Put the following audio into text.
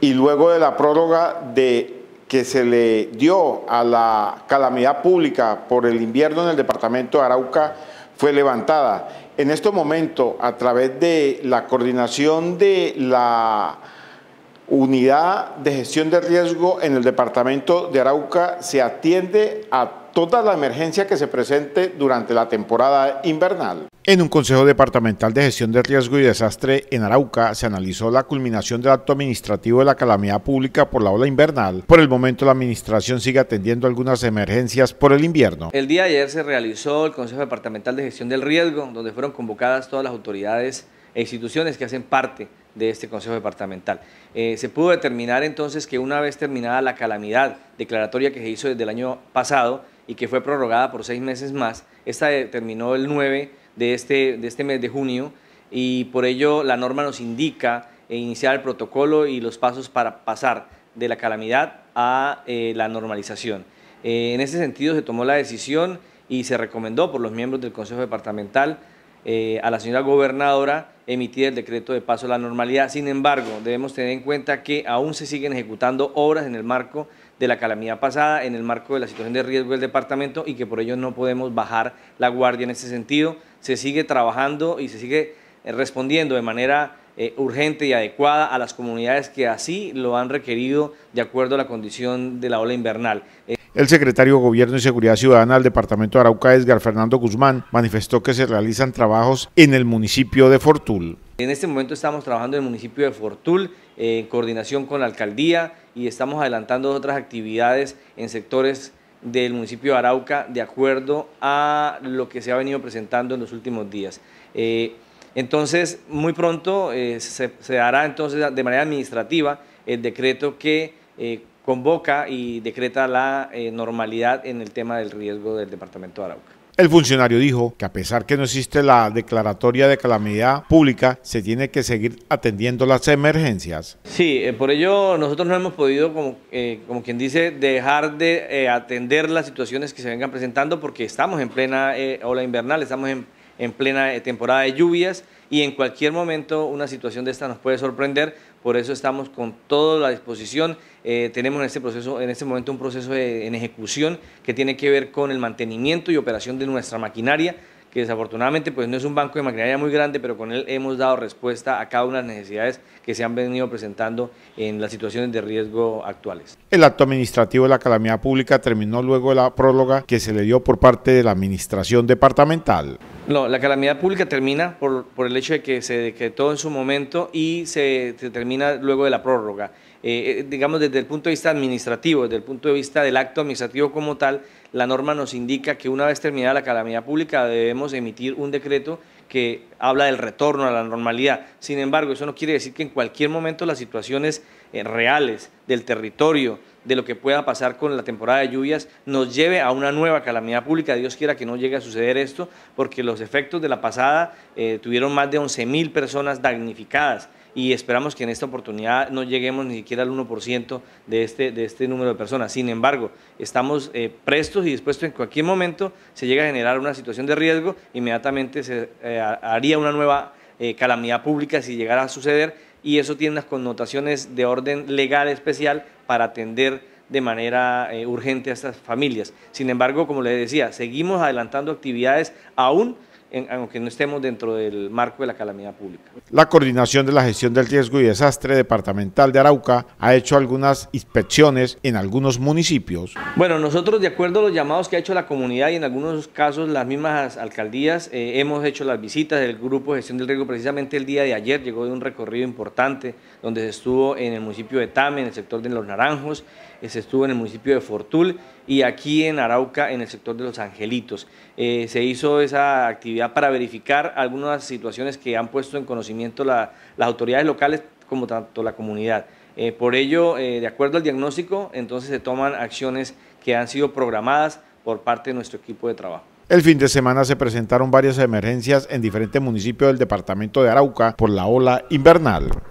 y luego de la prórroga que se le dio a la calamidad pública por el invierno en el departamento de Arauca fue levantada. En este momento, a través de la coordinación de la unidad de gestión de riesgo en el departamento de Arauca, se atiende a toda la emergencia que se presente durante la temporada invernal. En un Consejo Departamental de Gestión de Riesgo y Desastre en Arauca se analizó la culminación del acto administrativo de la calamidad pública por la ola invernal. Por el momento la administración sigue atendiendo algunas emergencias por el invierno. El día de ayer se realizó el Consejo Departamental de Gestión del Riesgo, donde fueron convocadas todas las autoridades e instituciones que hacen parte de este Consejo Departamental. Eh, se pudo determinar entonces que una vez terminada la calamidad declaratoria que se hizo desde el año pasado, y que fue prorrogada por seis meses más. Esta eh, terminó el 9 este, de este, mes de junio y por ello la norma nos indica eh, iniciar el protocolo y los pasos para pasar de la calamidad a eh, la normalización. en ese sentido se tomó la decisión y se recomendó por los miembros del Consejo Departamental a la señora gobernadora emitir el decreto de paso a la normalidad. Sin embargo, debemos tener en cuenta que aún se siguen ejecutando obras en el marco de la calamidad pasada en el marco de la situación de riesgo del departamento y que por ello no podemos bajar la guardia en ese sentido. Se sigue trabajando y se sigue eh, respondiendo de manera eh, urgente y adecuada a las comunidades que así lo han requerido de acuerdo a la condición de la ola invernal. Eh, el secretario de Gobierno y Seguridad Ciudadana del Departamento de Arauca, Edgar Fernando Guzmán, manifestó que se realizan trabajos en el municipio de Fortul. En este momento estamos trabajando en el municipio de Fortul en coordinación con la alcaldía y estamos adelantando otras actividades en sectores del municipio de Arauca de acuerdo a lo que se ha venido presentando en los últimos días. Eh, entonces, muy pronto eh, se, se, dará entonces de manera administrativa el decreto que eh, convoca y decreta la normalidad en el tema del riesgo del departamento de Arauca. El funcionario dijo que a pesar que no existe la declaratoria de calamidad pública, se tiene que seguir atendiendo las emergencias. Sí, eh, por ello nosotros no hemos podido, como, eh, quien dice, dejar de eh, atender las situaciones que se vengan presentando porque estamos en plena ola invernal, estamos en en plena temporada de lluvias y en cualquier momento una situación de esta nos puede sorprender. Por eso estamos con toda la disposición. Eh, tenemos en este, proceso, en este momento un proceso en ejecución que tiene que ver con el mantenimiento y operación de nuestra maquinaria que desafortunadamente pues no es un banco de maquinaria muy grande, pero con él hemos dado respuesta a cada una de las necesidades que se han venido presentando en las situaciones de riesgo actuales. El acto administrativo de la calamidad pública terminó luego de la prórroga que se le dio por parte de la administración departamental. No, la calamidad pública termina por, el hecho de que se decretó en su momento y se termina luego de la prórroga. Eh, eh, digamos, desde el punto de vista administrativo, desde el punto de vista del acto administrativo como tal, la norma nos indica que una vez terminada la calamidad pública debemos emitir un decreto que habla del retorno a la normalidad. Sin embargo, eso no quiere decir que en cualquier momento las situaciones eh, reales del territorio, de lo que pueda pasar con la temporada de lluvias, nos lleve a una nueva calamidad pública. Dios quiera que no llegue a suceder esto, porque los efectos de la pasada tuvieron más de 11.000 personas damnificadas y esperamos que en esta oportunidad no lleguemos ni siquiera al 1% de este, de este número de personas. Sin embargo, estamos eh, prestos y dispuestos en cualquier momento se llega a generar una situación de riesgo, inmediatamente se eh, haría una nueva eh, calamidad pública si llegara a suceder y eso tiene unas connotaciones de orden legal especial para atender de manera urgente a estas familias. Sin embargo, como les decía, seguimos adelantando actividades aún aunque no estemos dentro del marco de la calamidad pública. La Coordinación de la Gestión del Riesgo y Desastre Departamental de Arauca ha hecho algunas inspecciones en algunos municipios. Bueno, nosotros de acuerdo a los llamados que ha hecho la comunidad y en algunos casos las mismas alcaldías, eh, hemos hecho las visitas del Grupo de Gestión del Riesgo. Precisamente el día de ayer llegó de un recorrido importante donde se estuvo en el municipio de Tame, en el sector de Los Naranjos, se estuvo en el municipio de Fortul y aquí en Arauca, en el sector de Los Angelitos. Eh, se hizo esa actividad para verificar algunas situaciones que han puesto en conocimiento las autoridades locales como tanto la comunidad. Eh, por ello, eh, de acuerdo al diagnóstico, entonces se toman acciones que han sido programadas por parte de nuestro equipo de trabajo. El fin de semana se presentaron varias emergencias en diferentes municipios del departamento de Arauca por la ola invernal.